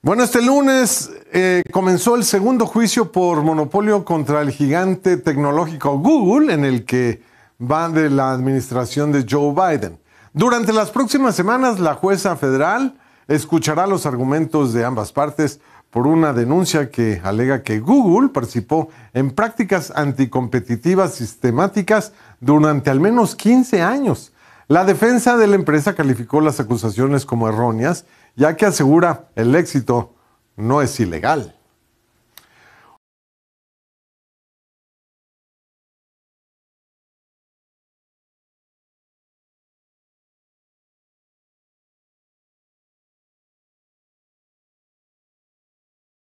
Bueno, este lunes eh, comenzó el segundo juicio por monopolio contra el gigante tecnológico Google, en el que va de la administración de Joe Biden. Durante las próximas semanas, la jueza federal escuchará los argumentos de ambas partes por una denuncia que alega que Google participó en prácticas anticompetitivas sistemáticas durante al menos 15 años la defensa de la empresa calificó las acusaciones como erróneas, ya que asegura el éxito no es ilegal.